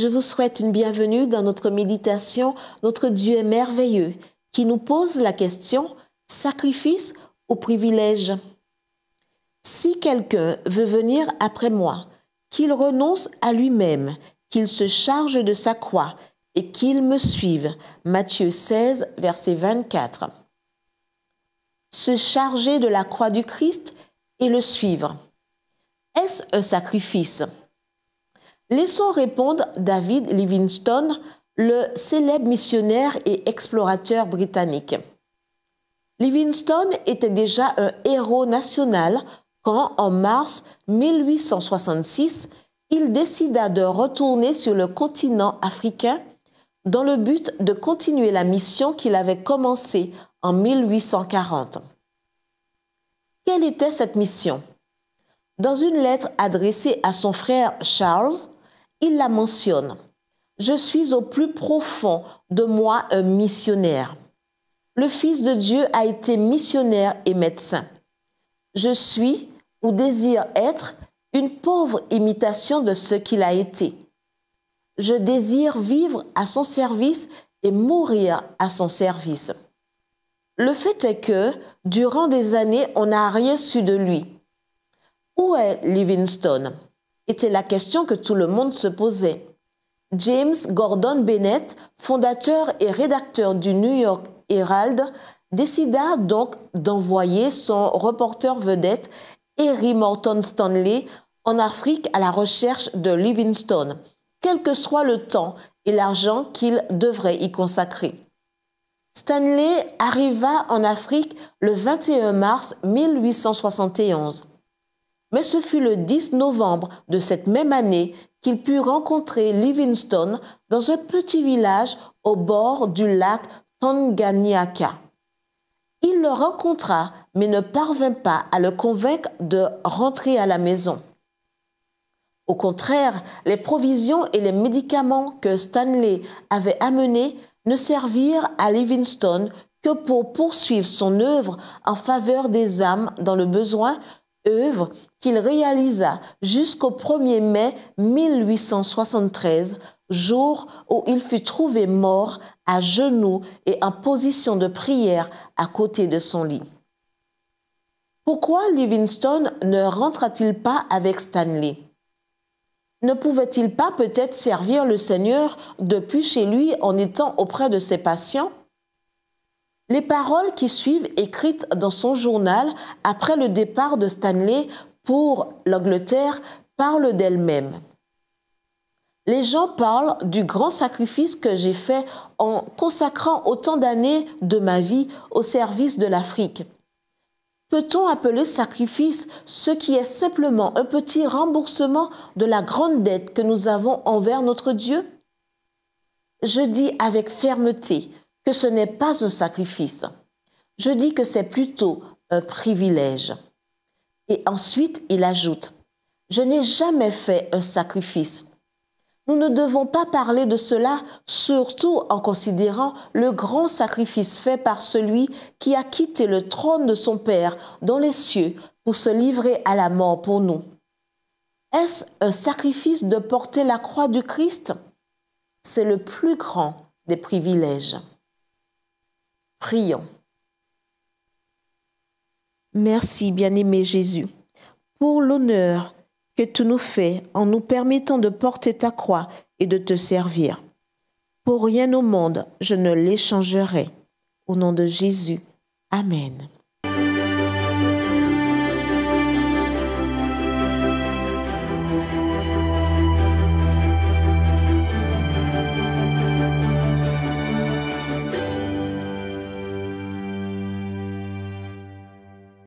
Je vous souhaite une bienvenue dans notre méditation Notre Dieu est merveilleux qui nous pose la question sacrifice ou privilège. Si quelqu'un veut venir après moi, qu'il renonce à lui-même, qu'il se charge de sa croix et qu'il me suive. Matthieu 16, verset 24. Se charger de la croix du Christ et le suivre. Est-ce un sacrifice Laissons répondre David Livingstone, le célèbre missionnaire et explorateur britannique. Livingstone était déjà un héros national quand, en mars 1866, il décida de retourner sur le continent africain dans le but de continuer la mission qu'il avait commencée en 1840. Quelle était cette mission Dans une lettre adressée à son frère Charles, il la mentionne. Je suis au plus profond de moi un missionnaire. Le Fils de Dieu a été missionnaire et médecin. Je suis ou désire être une pauvre imitation de ce qu'il a été. Je désire vivre à son service et mourir à son service. Le fait est que, durant des années, on n'a rien su de lui. Où est Livingstone était la question que tout le monde se posait. James Gordon Bennett, fondateur et rédacteur du New York Herald, décida donc d'envoyer son reporter vedette Harry Morton Stanley en Afrique à la recherche de Livingstone, quel que soit le temps et l'argent qu'il devrait y consacrer. Stanley arriva en Afrique le 21 mars 1871. Mais ce fut le 10 novembre de cette même année qu'il put rencontrer Livingstone dans un petit village au bord du lac Tanganyika. Il le rencontra mais ne parvint pas à le convaincre de rentrer à la maison. Au contraire, les provisions et les médicaments que Stanley avait amenés ne servirent à Livingstone que pour poursuivre son œuvre en faveur des âmes dans le besoin œuvre qu'il réalisa jusqu'au 1er mai 1873, jour où il fut trouvé mort à genoux et en position de prière à côté de son lit. Pourquoi Livingstone ne rentra-t-il pas avec Stanley Ne pouvait-il pas peut-être servir le Seigneur depuis chez lui en étant auprès de ses patients les paroles qui suivent, écrites dans son journal après le départ de Stanley pour l'Angleterre, parlent d'elles-mêmes. Les gens parlent du grand sacrifice que j'ai fait en consacrant autant d'années de ma vie au service de l'Afrique. Peut-on appeler sacrifice ce qui est simplement un petit remboursement de la grande dette que nous avons envers notre Dieu Je dis avec fermeté, que ce n'est pas un sacrifice. Je dis que c'est plutôt un privilège. Et ensuite, il ajoute, je n'ai jamais fait un sacrifice. Nous ne devons pas parler de cela, surtout en considérant le grand sacrifice fait par celui qui a quitté le trône de son Père dans les cieux pour se livrer à la mort pour nous. Est-ce un sacrifice de porter la croix du Christ C'est le plus grand des privilèges. Prions. Merci, bien-aimé Jésus, pour l'honneur que tu nous fais en nous permettant de porter ta croix et de te servir. Pour rien au monde, je ne l'échangerai. Au nom de Jésus. Amen.